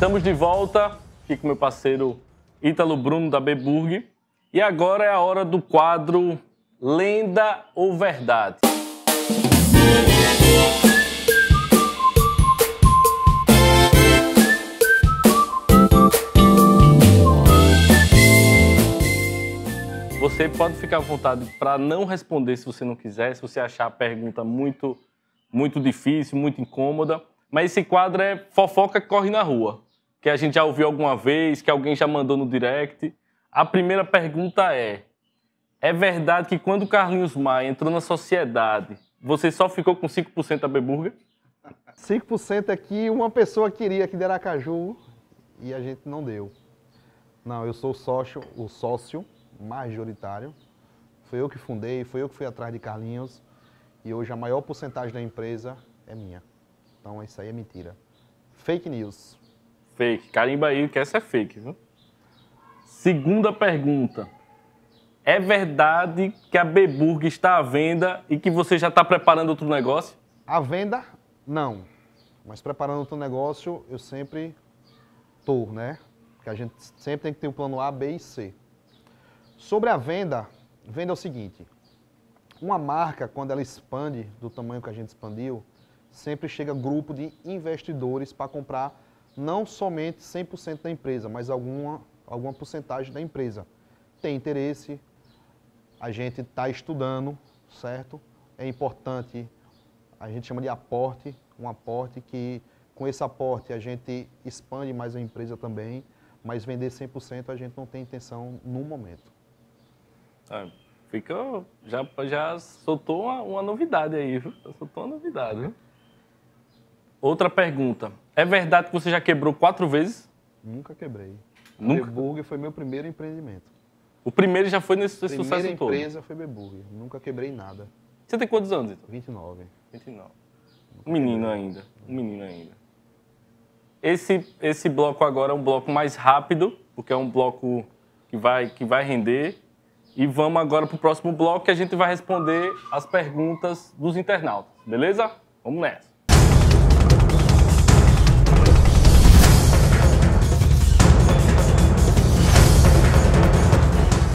Estamos de volta aqui com meu parceiro Ítalo Bruno da Beburg. E agora é a hora do quadro Lenda ou Verdade. Você pode ficar à vontade para não responder se você não quiser, se você achar a pergunta muito, muito difícil, muito incômoda. Mas esse quadro é fofoca que corre na rua que a gente já ouviu alguma vez, que alguém já mandou no direct. A primeira pergunta é: é verdade que quando o Carlinhos Maia entrou na sociedade, você só ficou com 5% da beburga? 5% é que uma pessoa queria aqui de Aracaju e a gente não deu. Não, eu sou sócio, o sócio majoritário. Foi eu que fundei, foi eu que fui atrás de Carlinhos e hoje a maior porcentagem da empresa é minha. Então isso aí é mentira. Fake news. Fake. Carimba aí que essa é fake, viu? Segunda pergunta. É verdade que a Beburg está à venda e que você já está preparando outro negócio? À venda, não. Mas preparando outro negócio, eu sempre tô, né? Porque a gente sempre tem que ter o um plano A, B e C. Sobre a venda, venda é o seguinte. Uma marca, quando ela expande do tamanho que a gente expandiu, sempre chega grupo de investidores para comprar não somente 100% da empresa, mas alguma, alguma porcentagem da empresa. Tem interesse, a gente está estudando, certo? É importante, a gente chama de aporte, um aporte que com esse aporte a gente expande mais a empresa também, mas vender 100% a gente não tem intenção no momento. Ah, já, já soltou uma, uma novidade aí, Soltou uma novidade, viu? Uhum. Outra pergunta. É verdade que você já quebrou quatro vezes? Nunca quebrei. Nunca? Beburger foi meu primeiro empreendimento. O primeiro já foi nesse Primeira sucesso todo? Primeira empresa foi Beburger. Nunca quebrei nada. Você tem quantos anos, então? 29. 29. Um menino ainda. Um menino ainda. Esse, esse bloco agora é um bloco mais rápido, porque é um bloco que vai, que vai render. E vamos agora para o próximo bloco que a gente vai responder as perguntas dos internautas, beleza? Vamos nessa.